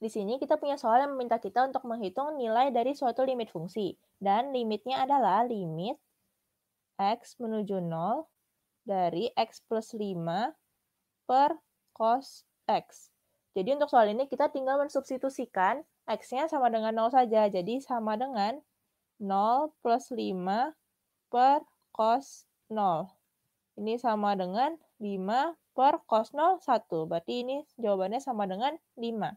Di sini kita punya soal yang meminta kita untuk menghitung nilai dari suatu limit fungsi. Dan limitnya adalah limit X menuju 0 dari X plus 5 per cos X. Jadi untuk soal ini kita tinggal mensubstitusikan X-nya sama dengan 0 saja. Jadi sama dengan 0 plus 5 per cos 0. Ini sama dengan 5 per cos 0, 1. Berarti ini jawabannya sama dengan 5.